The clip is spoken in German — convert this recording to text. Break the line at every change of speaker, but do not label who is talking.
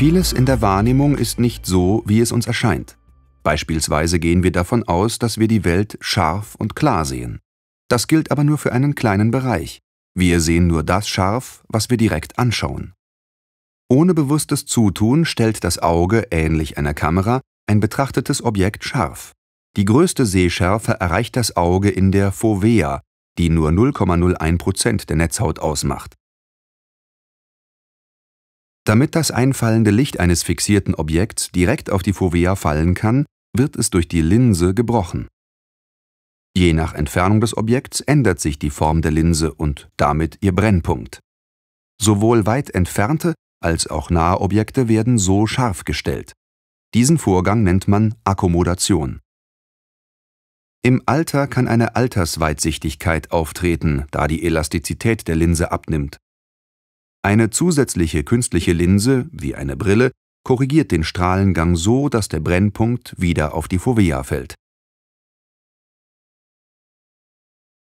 Vieles in der Wahrnehmung ist nicht so, wie es uns erscheint. Beispielsweise gehen wir davon aus, dass wir die Welt scharf und klar sehen. Das gilt aber nur für einen kleinen Bereich. Wir sehen nur das scharf, was wir direkt anschauen. Ohne bewusstes Zutun stellt das Auge, ähnlich einer Kamera, ein betrachtetes Objekt scharf. Die größte Sehschärfe erreicht das Auge in der Fovea, die nur 0,01 Prozent der Netzhaut ausmacht. Damit das einfallende Licht eines fixierten Objekts direkt auf die Fovea fallen kann, wird es durch die Linse gebrochen. Je nach Entfernung des Objekts ändert sich die Form der Linse und damit ihr Brennpunkt. Sowohl weit entfernte als auch nahe Objekte werden so scharf gestellt. Diesen Vorgang nennt man Akkommodation. Im Alter kann eine Altersweitsichtigkeit auftreten, da die Elastizität der Linse abnimmt eine zusätzliche künstliche Linse, wie eine Brille, korrigiert den Strahlengang so, dass der Brennpunkt wieder auf die Fovea fällt